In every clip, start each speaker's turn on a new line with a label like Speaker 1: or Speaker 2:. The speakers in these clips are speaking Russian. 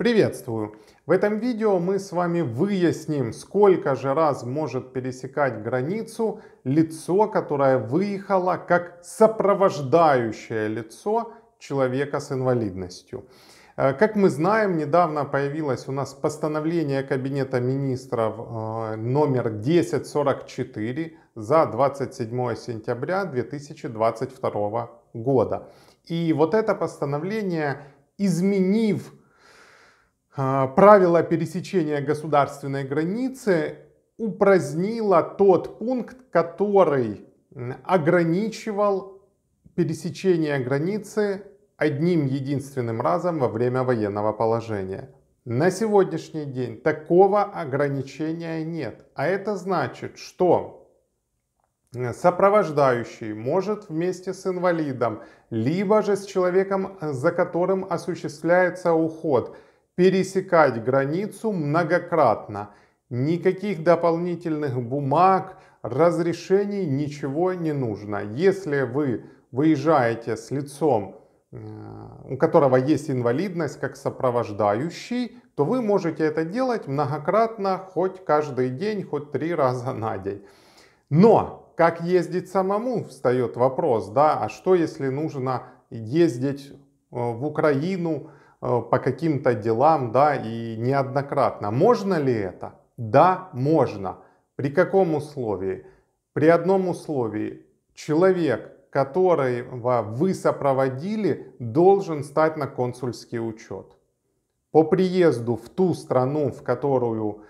Speaker 1: Приветствую! В этом видео мы с вами выясним, сколько же раз может пересекать границу лицо, которое выехало как сопровождающее лицо человека с инвалидностью. Э, как мы знаем, недавно появилось у нас постановление Кабинета министров э, номер 1044 за 27 сентября 2022 года. И вот это постановление, изменив а, правило пересечения государственной границы упразднило тот пункт, который ограничивал пересечение границы одним единственным разом во время военного положения. На сегодняшний день такого ограничения нет. А это значит, что сопровождающий может вместе с инвалидом, либо же с человеком, э, за которым осуществляется уход – пересекать границу многократно. Никаких дополнительных бумаг, разрешений, ничего не нужно. Если вы выезжаете с лицом, э, у которого есть инвалидность как сопровождающий, то вы можете это делать многократно, хоть каждый день, хоть три раза на день. Но как ездить самому, встает вопрос, да, а что если нужно ездить э, в Украину, Э, по каким-то делам, да, и неоднократно. Можно ли это? Да, можно. При каком условии? При одном условии. Человек, которого вы сопроводили, должен стать на консульский учет. По приезду в ту страну, в которую,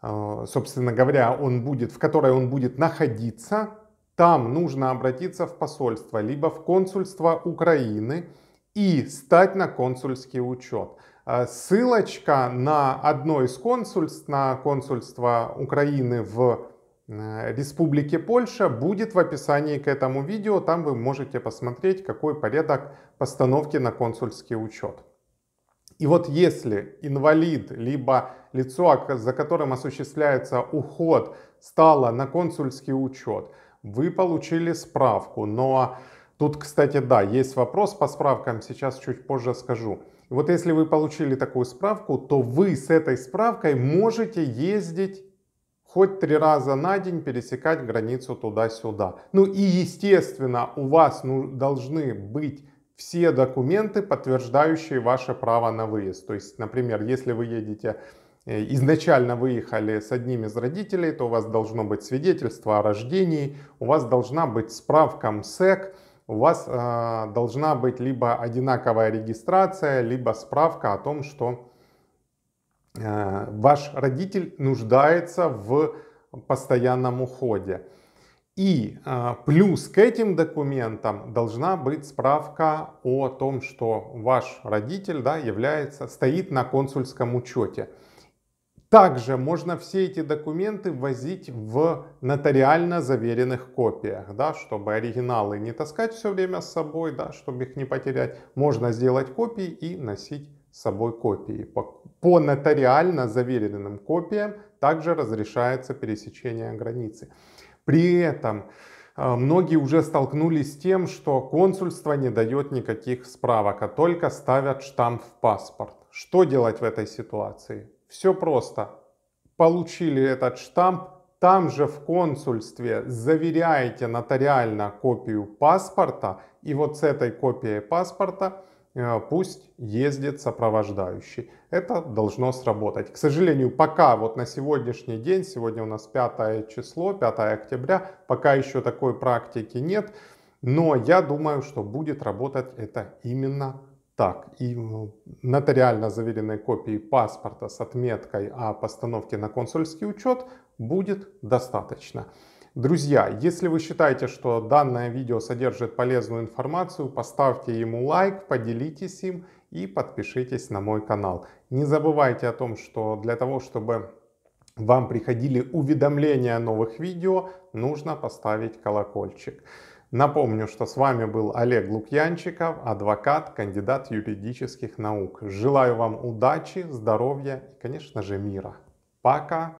Speaker 1: э, собственно говоря, он будет, в которой он будет находиться, там нужно обратиться в посольство, либо в консульство Украины, и стать на консульский учет. А, ссылочка на одно из консульств, на консульство Украины в э, Республике Польша будет в описании к этому видео. Там вы можете посмотреть, какой порядок постановки на консульский учет. И вот если инвалид, либо лицо, за которым осуществляется уход, стало на консульский учет, вы получили справку, но Тут, кстати, да, есть вопрос по справкам, сейчас чуть позже скажу. Вот если вы получили такую справку, то вы с этой справкой можете ездить хоть три раза на день пересекать границу туда-сюда. Ну и естественно у вас ну, должны быть все документы, подтверждающие ваше право на выезд. То есть, например, если вы едете э, изначально выехали с одним из родителей, то у вас должно быть свидетельство о рождении, у вас должна быть справка МСЭК, у вас э, должна быть либо одинаковая регистрация, либо справка о том, что э, ваш родитель нуждается в постоянном уходе. И э, плюс к этим документам должна быть справка о том, что ваш родитель да, является, стоит на консульском учете. Также можно все эти документы возить в нотариально заверенных копиях, да, чтобы оригиналы не таскать все время с собой, да, чтобы их не потерять. Можно сделать копии и носить с собой копии. По, по нотариально заверенным копиям также разрешается пересечение границы. При этом э, многие уже столкнулись с тем, что консульство не дает никаких справок, а только ставят штамп в паспорт. Что делать в этой ситуации? Все просто. Получили этот штамп, там же в консульстве заверяете нотариально копию паспорта, и вот с этой копией паспорта э, пусть ездит сопровождающий. Это должно сработать. К сожалению, пока вот на сегодняшний день, сегодня у нас 5 число, 5 октября, пока еще такой практики нет, но я думаю, что будет работать это именно так, и нотариально заверенной копии паспорта с отметкой о постановке на консульский учет будет достаточно. Друзья, если вы считаете, что данное видео содержит полезную информацию, поставьте ему лайк, поделитесь им и подпишитесь на мой канал. Не забывайте о том, что для того, чтобы вам приходили уведомления о новых видео, нужно поставить колокольчик. Напомню, что с вами был Олег Лукьянчиков, адвокат, кандидат юридических наук. Желаю вам удачи, здоровья и, конечно же, мира. Пока!